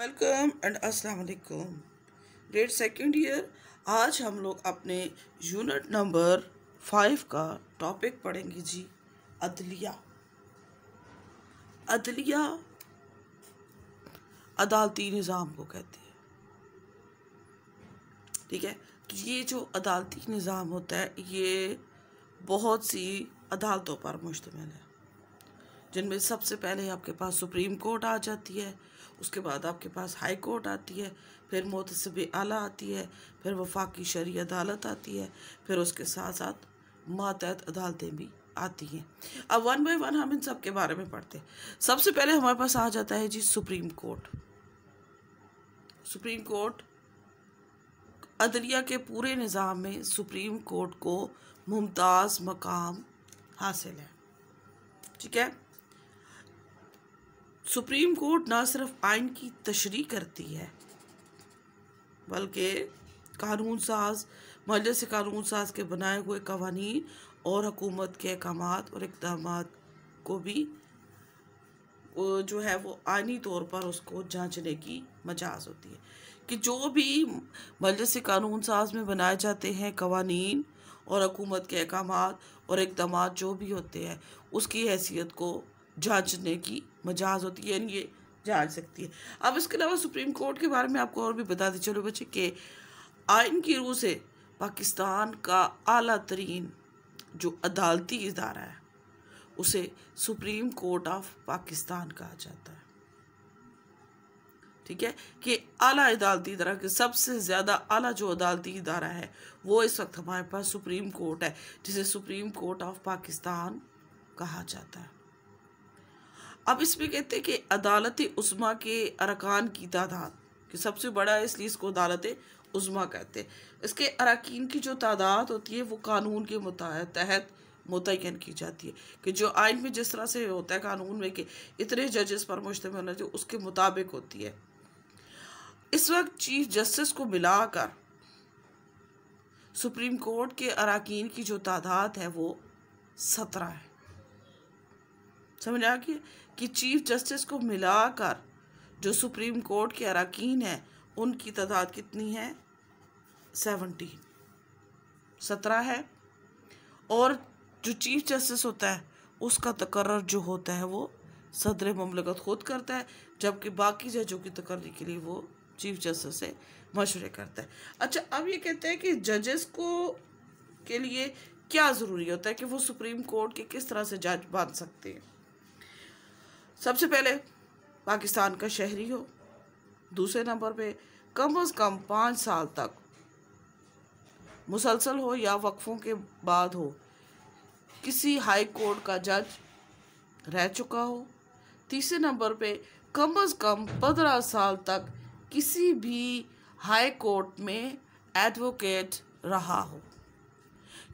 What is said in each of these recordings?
welcome and अस्सलाम वालेकुम grade second year आज हम लोग अपने यूनिट नंबर फाइव का टॉपिक पढ़ेंगे जी अदलिया अदलिया अदालती निज़ाम को कहते हैं ठीक है तो ये जो अदालती निज़ाम होता है ये बहुत सी अदालतों पर मुश्तमिल है जिनमें सबसे पहले आपके पास सुप्रीम कोर्ट आ जाती है उसके बाद आपके पास हाई कोर्ट आती है फिर मोतसब आला आती है फिर वफाकी शरी अदालत आती है फिर उसके साथ साथ मातहत अदालतें भी आती हैं अब वन बाई वन हम इन सब के बारे में पढ़ते हैं सबसे पहले हमारे पास आ जाता है जी सुप्रीम कोर्ट सुप्रीम कोर्ट अदलिया के पूरे निज़ाम में सुप्रीम कोर्ट को मुमताज़ मकाम हासिल है ठीक है सुप्रीम कोर्ट ना सिर्फ आइन की तशरी करती है बल्कि कानून साज से कानून साज के बनाए हुए कवानी और हकूमत के अहकाम और इकदाम को भी जो है वो आइनी तौर पर उसको जांचने की मजाज होती है कि जो भी मजलिस कानून साज में बनाए जाते हैं कवानी और हकूमत के अहकाम और इकदाम जो भी होते हैं उसकी हैसियत को जांचने की मजाज होती है यानी ये जांच सकती है अब इसके अलावा सुप्रीम कोर्ट के बारे में आपको और भी बता दें चलो बच्चे कि आइन की रूह से पाकिस्तान का अला तरीन जो अदालती इदारा है उसे सुप्रीम कोर्ट ऑफ पाकिस्तान कहा जाता है ठीक है कि आला अदालती इदारा के सबसे ज़्यादा आला जो अदालती इदारा है वो इस वक्त हमारे पास सुप्रीम कोर्ट है जिसे सुप्रीम कोर्ट ऑफ पाकिस्तान कहा जाता है अब इसमें कहते हैं कि अदालत उस्मा के अरकान की तादाद कि सबसे बड़ा इसलिए इसको अदालत उस्मा कहते हैं इसके अरकान की जो तादाद होती है वो कानून के तहत मुतन की जाती है कि जो आइन में जिस तरह से होता है कानून में कि इतने जजेस पर होना चाहिए उसके मुताबिक होती है इस वक्त चीफ जस्टिस को मिलाकर सुप्रीम कोर्ट के अरकान की जो तादाद है वो सत्रह है समझ आ गया कि चीफ जस्टिस को मिलाकर जो सुप्रीम कोर्ट के अरकान हैं उनकी तादाद कितनी है सेवनटीन सत्रह है और जो चीफ जस्टिस होता है उसका तकर्र जो होता है वो सदर ममलकत खुद करता है जबकि बाकी जजों की तकर्री के लिए वो चीफ जस्टिस से मशवरे करता है अच्छा अब ये कहते हैं कि जजेस को के लिए क्या ज़रूरी होता है कि वो सुप्रीम कोर्ट के किस तरह से जज बन सकते हैं सबसे पहले पाकिस्तान का शहरी हो दूसरे नंबर पे कम अज़ कम पाँच साल तक मुसलसल हो या वक्फ़ों के बाद हो किसी हाई कोर्ट का जज रह चुका हो तीसरे नंबर पे कम अज़ कम पंद्रह साल तक किसी भी हाई कोर्ट में एडवोकेट रहा हो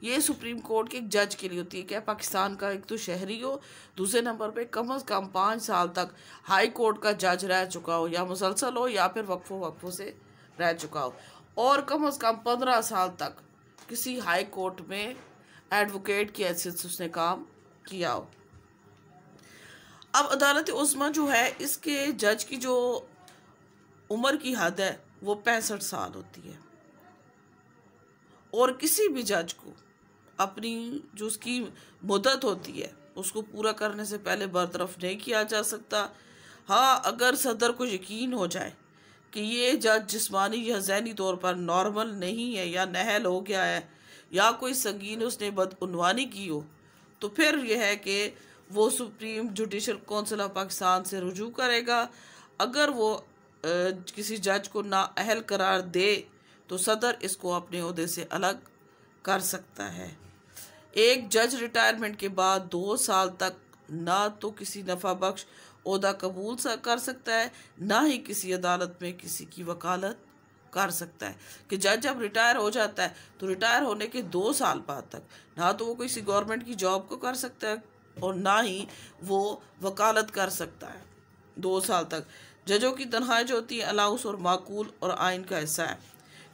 ये सुप्रीम कोर्ट के एक जज के लिए होती है क्या पाकिस्तान का एक तो शहरी हो दूसरे नंबर पे कम से कम पाँच साल तक हाई कोर्ट का जज रह चुका हो या मुसलसल हो या फिर वक्फों वक्फों से रह चुका हो और कम अज़ कम पंद्रह साल तक किसी हाई कोर्ट में एडवोकेट की हैसियत से उसने काम किया हो अब अदालत उस्मा जो है इसके जज की जो उम्र की हद है वो पैंसठ साल होती है और किसी भी जज को अपनी जो उसकी मुदत होती है उसको पूरा करने से पहले बरतरफ नहीं किया जा सकता हाँ अगर सदर को यकीन हो जाए कि ये जज जिस्मानी या जहनी तौर पर नॉर्मल नहीं है या नहल हो गया है या कोई संगीन उसने बदनवानी की हो तो फिर यह है कि वो Supreme Judicial Council of Pakistan से रजू करेगा अगर वो किसी जज को नाअहल करार दे तो सदर इसको अपने अहदे से अलग कर सकता है एक जज रिटायरमेंट के बाद दो साल तक ना तो किसी नफा बख्श अहदा कबूल कर सकता है ना ही किसी अदालत में किसी की वकालत कर सकता है कि जज जब रिटायर हो जाता है तो रिटायर होने के दो साल बाद तक ना तो वो किसी गवर्नमेंट की जॉब को कर सकता है और ना ही वो वकालत कर सकता है दो साल तक जजों की तनख्वाहें जो होती हैं अलाउंस और माकूल और आइन का हिस्सा है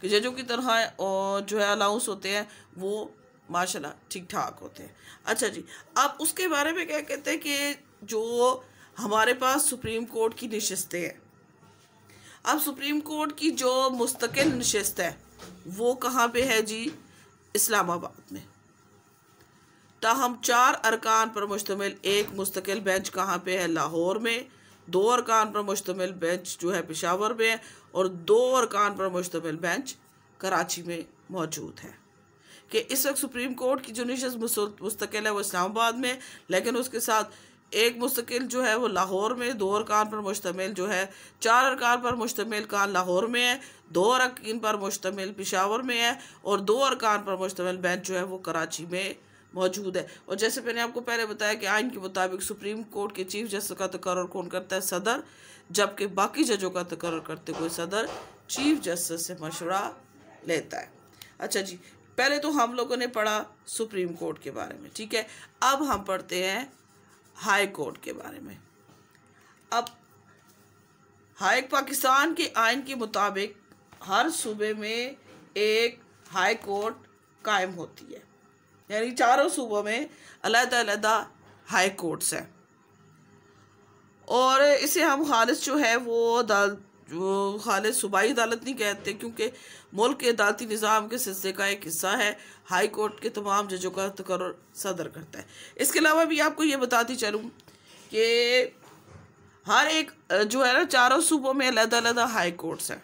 कि जजों की तनख्वाहें और जो है अलाउंस होते हैं वो माशाल्लाह ठीक ठाक होते हैं अच्छा जी अब उसके बारे में क्या कहते हैं कि जो हमारे पास सुप्रीम कोर्ट की नशस्तें हैं अब सुप्रीम कोर्ट की जो मुस्तकिल नशस्त है वो कहाँ पे है जी इस्लामाबाद में ताहम चार अरकान पर मुश्तमिल एक मुस्तकिल बेंच कहाँ पे है लाहौर में दो अरकान पर मुश्तमिल बेंच जो है पेशावर में है और दो अरकान पर मुश्तमिल बेंच कराची में मौजूद है कि इस वक्त सुप्रीम कोर्ट की जो नशस्त मुस्तकिल है वो इस्लामाबाद में लेकिन उसके साथ एक मुस्तकिल जो है वो लाहौर में दो अरकान पर मुश्तमिल जो है चार अरकान पर मुश्तमिल कान लाहौर में है दो अरकान पर मुश्तमिल पिशावर में है और दो अरकान पर मुश्तमिल बेंच जो है वो कराची में मौजूद है और जैसे मैंने आपको पहले बताया कि आइन के मुताबिक सुप्रीम कोर्ट के चीफ जस्टिस का तकर कौन करता है सदर जबकि बाकी जजों का तकर करते हुए सदर चीफ जस्टिस से मशवरा लेता है अच्छा जी पहले तो हम लोगों ने पढ़ा सुप्रीम कोर्ट के बारे में ठीक है अब हम पढ़ते हैं हाई कोर्ट के बारे में अब हाई पाकिस्तान के आइन के मुताबिक हर सूबे में एक हाई कोर्ट कायम होती है यानी चारों सूबों में अलग अलग हाई कोर्ट्स हैं और इसे हम खालिश जो है वो अदालत जो खालिद सूबाई अदालत नहीं कहते क्योंकि मुल्क के अदालती निज़ाम के सिलसिले का एक हिस्सा है हाई कोर्ट के तमाम जजों का तकर सदर करता है इसके अलावा भी आपको ये बताती चलूँ कि हर एक जो है ना चारों सूबों में अलग हाई कोर्ट्स हैं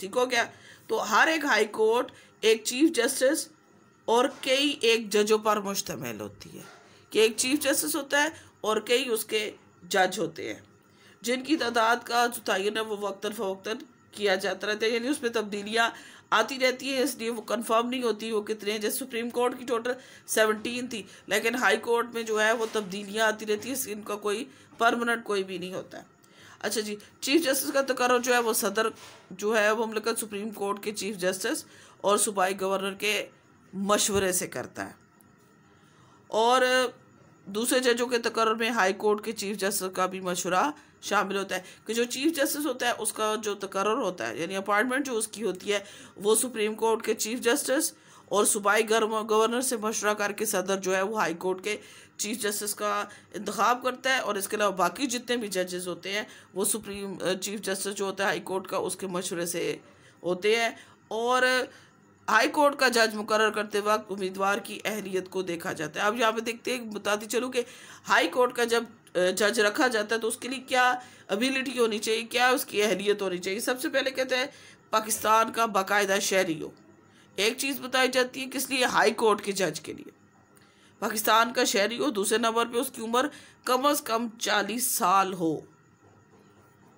ठीक हो गया तो हर एक हाई कोर्ट एक चीफ जस्टिस और कई एक जजों पर मुश्तमिल होती है कि एक चीफ जस्टिस होता है और कई उसके जज होते हैं जिनकी तादाद का जो तयन है वो वक्ता फ़वक्ता किया जाता रहता है यानी उसमें तब्दीलियाँ आती रहती है इसलिए वो कंफर्म नहीं होती वो कितने हैं जैसे सुप्रीम कोर्ट की टोटल सेवनटीन थी लेकिन हाई कोर्ट में जो है वो तब्दीलियाँ आती रहती है इनका कोई परमानेंट कोई भी नहीं होता है अच्छा जी चीफ जस्टिस का तकर जो है वो सदर जो है वो ममलकत सुप्रीम कोर्ट के चीफ जस्टिस और सूबाई गवर्नर के मशवरे से करता है और दूसरे जजों के तकर में हाई कोर्ट के चीफ जस्टिस का भी मशवरा शामिल होता है कि जो चीफ जस्टिस होता है उसका जो तकर होता है यानी अपॉइंटमेंट जो उसकी होती है वो सुप्रीम कोर्ट के चीफ जस्टिस और सूबाई गवर्नर से मशवरा करके सदर जो है वो हाई कोर्ट के चीफ जस्टिस का इंतखब करता है और इसके अलावा बाकी जितने भी जजेस होते हैं वो सुप्रीम चीफ जस्टिस जो होता है हाई कोर्ट का उसके मशवरे से होते हैं और हाई कोर्ट का जज मुकर करते वक्त उम्मीदवार की अहलियत को देखा जाता है अब यहाँ पे देखते हैं बताते चलूँ कि हाई कोर्ट का जब जज रखा जाता है तो उसके लिए क्या अबिलिटी होनी चाहिए क्या उसकी अहलियत होनी चाहिए सबसे पहले कहते हैं पाकिस्तान का बाकायदा शहरी हो एक चीज़ बताई जाती है किस लिए हाई कोर्ट के जज के लिए पाकिस्तान का शहरी हो दूसरे नंबर पे उसकी उम्र कम अज़ कम चालीस साल हो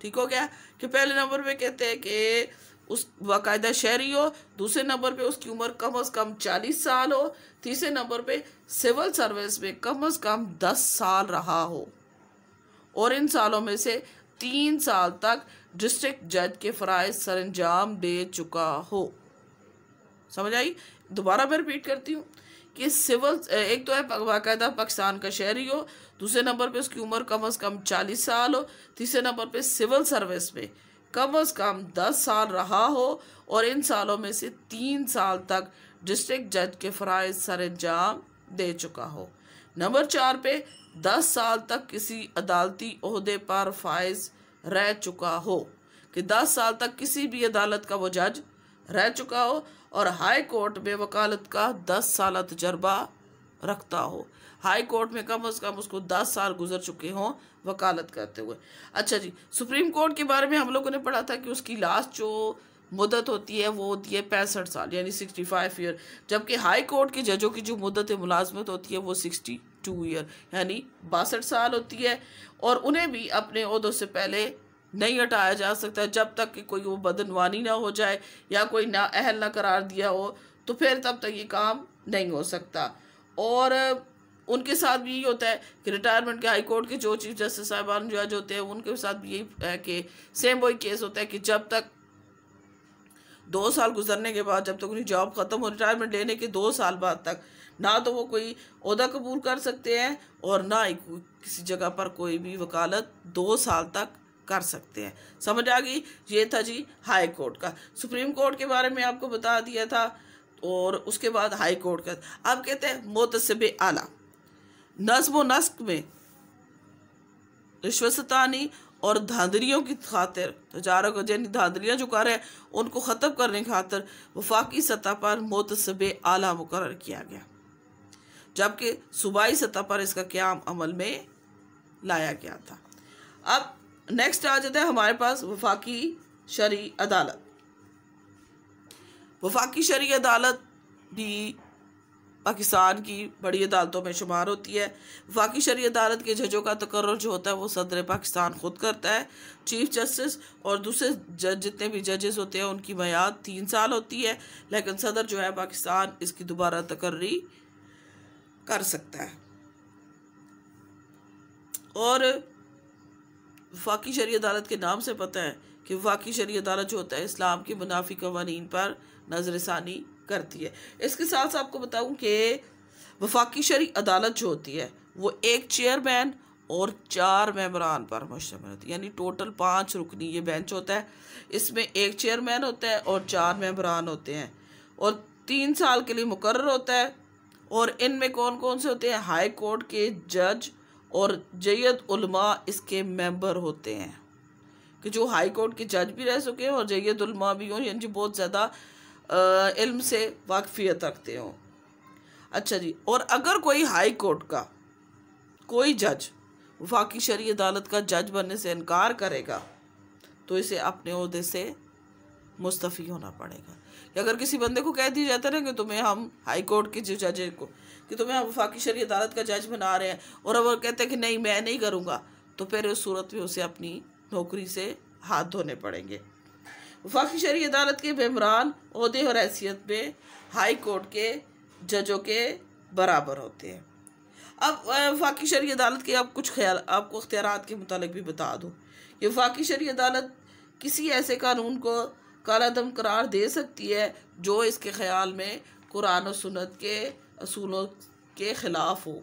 ठीक हो गया कि पहले नंबर पे कहते हैं कि उस बाकायदा शहरी हो दूसरे नंबर पे उसकी उम्र कम अज़ कम चालीस साल हो तीसरे नंबर पे सिविल सर्विस में कम अज़ कम दस साल रहा हो और इन सालों में से तीन साल तक डिस्ट्रिक्ट जज के फ़राज सरंजाम दे चुका हो समझ आई दोबारा मैं रिपीट करती हूँ कि सिविल एक तो है बाकायदा पाकिस्तान का शहरी हो दूसरे नंबर पे उसकी उम्र कम अज़ कम चालीस साल हो तीसरे नंबर पे सिविल सर्विस में कम अज़ कम दस साल रहा हो और इन सालों में से तीन साल तक डिस्ट्रिक्ट जज के फ़राज सर अंजाम दे चुका हो नंबर चार पे दस साल तक किसी अदालती अहदे पर फायज रह चुका हो कि दस साल तक किसी भी अदालत का वो जज रह चुका हो और हाई कोर्ट में वकालत का दस साल तजर्बा रखता हो हाई कोर्ट में कम अज़ कम उसको दस साल गुजर चुके हों वकालत करते हुए अच्छा जी सुप्रीम कोर्ट के बारे में हम लोगों ने पढ़ा था कि उसकी लास्ट जो मुदत होती है वो होती है पैंसठ साल यानी सिक्सटी फाइव ईयर जबकि हाई कोर्ट के जजों की जो मुदत मुलाजमत होती है वो सिक्सटी टू ईयर यानी बासठ साल होती है और उन्हें भी अपने अहदों से पहले नहीं हटाया जा सकता जब तक कि कोई वो बदनवानी ना हो जाए या कोई ना अहल ना करार दिया हो तो फिर तब तक ये काम नहीं हो सकता और उनके साथ भी यही होता है कि रिटायरमेंट के हाई कोर्ट के जो चीफ जस्टिस साहबान जज होते हैं उनके साथ भी यही है कि सेम वही केस होता है कि जब तक दो साल गुजरने के बाद जब तक तो जॉब ख़त्म हो रिटायरमेंट लेने के दो साल बाद तक ना तो वो कोई अहदा कबूल कर सकते हैं और ना ही किसी जगह पर कोई भी वकालत दो साल तक कर सकते हैं समझ आ गई ये था जी हाई कोर्ट का सुप्रीम कोर्ट के बारे में आपको बता दिया था और उसके बाद हाई कोर्ट का अब कहते हैं मोतसब आला नज्म नस्क में रिश्वत और धांधलियों की खातिर हजारों तो को जैन धांधलियाँ जो कर रहे हैं उनको ख़त्म करने की खातिर वफाकी सतह पर मोतसब आला मुकर किया गया जबकि सूबाई सतह पर इसका क्याम अमल में लाया गया था अब नेक्स्ट आ जाता है हमारे पास वफाकी शरी अदालत वफाकी शरी अदालत भी पाकिस्तान की बड़ी अदालतों में शुमार होती है वाकई शरी अदालत के जजों का तकर जो होता है वो सदर पाकिस्तान ख़ुद करता है चीफ जस्टिस और दूसरे जज जितने भी जजेस होते हैं उनकी मैद तीन साल होती है लेकिन सदर जो है पाकिस्तान इसकी दोबारा तकर्री कर सकता है और वाकई शरी अदालत के नाम से पता है कि वाकई शरी अदालत जो होता है इस्लाम के मुनाफी कवानीन पर नज़रसानी करती है इसके साथ साथ आपको बताऊं कि वफाकी शरी अदालत जो होती है वो एक चेयरमैन और चार मेम्बरान पर मुश्तमिल होती है यानी टोटल पाँच रुकनी ये बेंच होता है इसमें एक चेयरमैन होता है और चार मेम्बरान होते हैं और तीन साल के लिए मुकर होता है और इनमें कौन कौन से होते हैं हाई कोर्ट के जज और जैद उलमा इसके मेंबर होते हैं कि जो हाई कोर्ट के जज भी रह सके और जैद उलमा भी हों यानी बहुत ज़्यादा इल्म से वाकफियत रखते हों अच्छा जी और अगर कोई हाई कोर्ट का कोई जज वफाकी शरी अदालत का जज बनने से इनकार करेगा तो इसे अपने अहदे से मुस्तफ़ी होना पड़ेगा कि अगर किसी बंदे को कह दिया जाता है ना कि तुम्हें हम हाई कोर्ट के जो जज को कि तुम्हें हम वफाकी शरी अदालत का जज बना रहे हैं और अब कहते हैं कि नहीं मैं नहीं करूँगा तो फिर उस सूरत में उसे अपनी नौकरी से हाथ धोने पड़ेंगे वफाकी शरी अदालत के मेम्बरान अहदे और हैसियत में हाई कोर्ट के जजों के बराबर होते हैं अब वफाक शरी अदालत के अब कुछ ख्याल आपको अख्तियार के मुतालिक भी बता दूँ कि वफाक शरी अदालत किसी ऐसे कानून को काला दम करार दे सकती है जो इसके ख्याल में कुरान और सुनत के असूलों के ख़िलाफ़ हो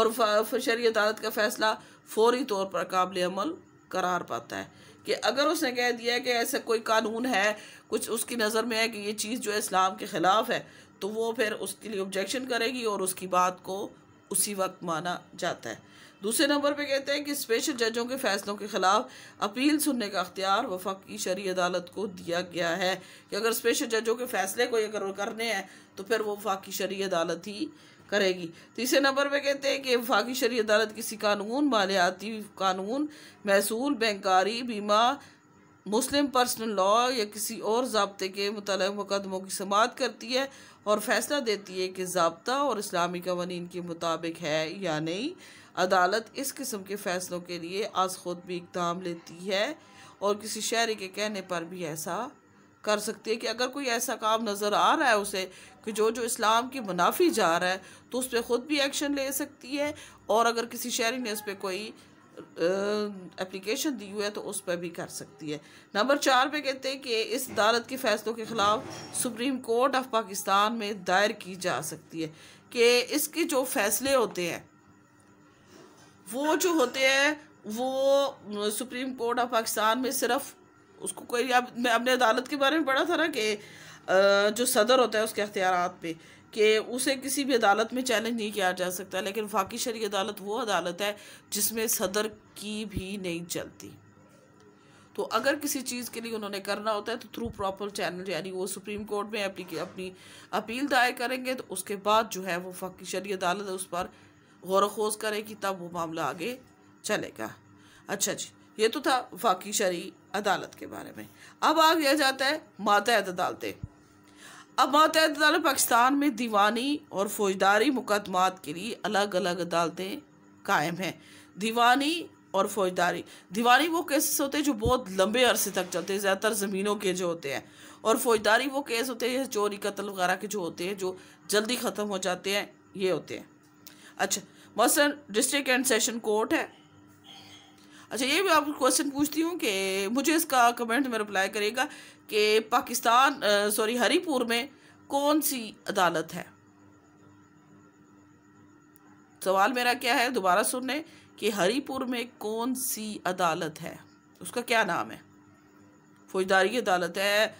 और शरी अदालत का फ़ैसला फौरी तौर पर काबिल अमल करार पाता है कि अगर उसने कह दिया कि ऐसा कोई कानून है कुछ उसकी नज़र में है कि ये चीज़ जो है इस्लाम के ख़िलाफ़ है तो वो फिर उसके लिए ऑब्जेक्शन करेगी और उसकी बात को उसी वक्त माना जाता है दूसरे नंबर पे कहते हैं कि स्पेशल जजों के फैसलों के ख़िलाफ़ अपील सुनने का अख्तियार वफाक की शरी अदालत को दिया गया है कि अगर स्पेशल जजों के फैसले को अगर करने हैं तो फिर वो वफाक की शरी अदालत ही करेगी तीसरे नंबर पे कहते हैं कि वफाकी शरी अदालत किसी कानून मालियाती कानून महसूल बैंकारी बीमा मुस्लिम पर्सनल लॉ या किसी और जबते के मुतल मुकदमों की समात करती है और फैसला देती है कि जबता और इस्लामी कवानीन के मुताबिक है या नहीं अदालत इस किस्म के फ़ैसलों के लिए आज खुद भी इकदाम लेती है और किसी शहरी के कहने पर भी ऐसा कर सकती है कि अगर कोई ऐसा काम नज़र आ रहा है उसे कि जो जो इस्लाम की मुनाफी जा रहा है तो उस पर ख़ुद भी एक्शन ले सकती है और अगर किसी शहरी ने उस पर कोई एप्लीकेशन दी हुई है तो उस पर भी कर सकती है नंबर चार पे कहते हैं कि इस अदालत के फैसलों के ख़िलाफ़ सुप्रीम कोर्ट ऑफ पाकिस्तान में दायर की जा सकती है कि इसके जो फ़ैसले होते हैं वो जो होते हैं वो सुप्रीम कोर्ट ऑफ पाकिस्तान में सिर्फ़ उसको कोई अब मैं अपने अदालत के बारे में पढ़ा था ना कि जो सदर होता है उसके अख्तियार पे कि उसे किसी भी अदालत में चैलेंज नहीं किया जा सकता लेकिन फाकी शरी अदालत वो अदालत है जिसमें सदर की भी नहीं चलती तो अगर किसी चीज़ के लिए उन्होंने करना होता है तो थ्रू प्रॉपर चैनल यानी वो सुप्रीम कोर्ट में अपनी अपनी अपील दायर करेंगे तो उसके बाद जो है वो फाकी शरी अदालत उस पर गौर खोज करेगी तब वो मामला आगे चलेगा अच्छा जी ये तो था वाकई शरी अदालत के बारे में अब आ गया जाता है मातहत अदालतें अब मातहत अदालत पाकिस्तान में दीवानी और फौजदारी मुकदमात के लिए अलग अलग अदालतें कायम हैं दीवानी और फौजदारी दीवानी वो केसेस होते हैं जो बहुत लंबे अरसे तक चलते हैं ज़्यादातर ज़मीनों के जो होते हैं और फौजदारी वो केस होते हैं चोरी कत्ल वगैरह के जो होते हैं जो जल्दी ख़त्म हो जाते हैं ये होते हैं अच्छा मसलन डिस्ट्रिक्ट एंड सेशन कोर्ट है अच्छा ये भी आपको क्वेश्चन पूछती हूँ कि मुझे इसका कमेंट में रिप्लाई करेगा कि पाकिस्तान सॉरी हरीपुर में कौन सी अदालत है सवाल मेरा क्या है दोबारा सुन लें कि हरीपुर में कौन सी अदालत है उसका क्या नाम है फौजदारी अदालत है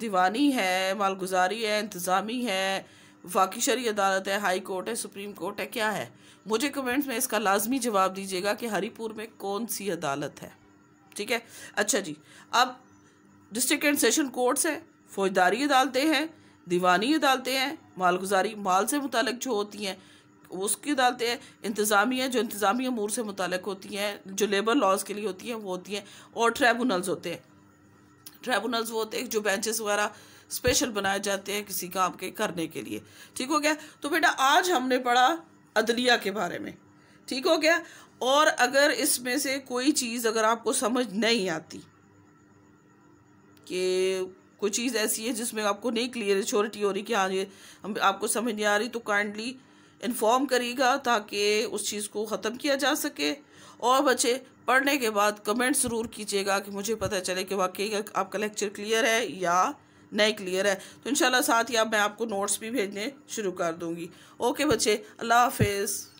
दीवानी है मालगुजारी है इंतज़ामी है वाकिशरी अदालत है हाई कोर्ट है सुप्रीम कोर्ट है क्या है मुझे कमेंट्स में इसका लाजमी जवाब दीजिएगा कि हरीपुर में कौन सी अदालत है ठीक है अच्छा जी अब डिस्ट्रिक्ट एंड सेशन कोर्ट्स हैं फौजदारी अदालतें हैं दीवानी अदालतें हैं मालगुजारी माल से मुतल जो होती हैं उसकी अदालतें इंतज़ामिया जो इंतज़ामी अमूर से मुतल होती हैं जो लेबर लॉज के लिए होती हैं वो होती हैं और ट्रैबूनल्स होते हैं ट्रैबूनल्स वो होते हैं जो बेंचेस वगैरह स्पेशल बनाए जाते हैं किसी काम के करने के लिए ठीक हो गया तो बेटा आज हमने पढ़ा अदलिया के बारे में ठीक हो गया और अगर इसमें से कोई चीज़ अगर आपको समझ नहीं आती कि कोई चीज़ ऐसी है जिसमें आपको नहीं क्लियर श्योरिटी हो रही कि हाँ ये हम आपको समझ नहीं आ रही तो काइंडली इन्फॉर्म करिएगा ताकि उस चीज़ को ख़त्म किया जा सके और बच्चे पढ़ने के बाद कमेंट ज़रूर कीजिएगा कि मुझे पता चले कि वाकई आपका लेक्चर क्लियर है या नए क्लियर है तो इन साथ ही अब मैं आपको नोट्स भी भेजने शुरू कर दूँगी ओके बच्चे अल्लाह हाफिज़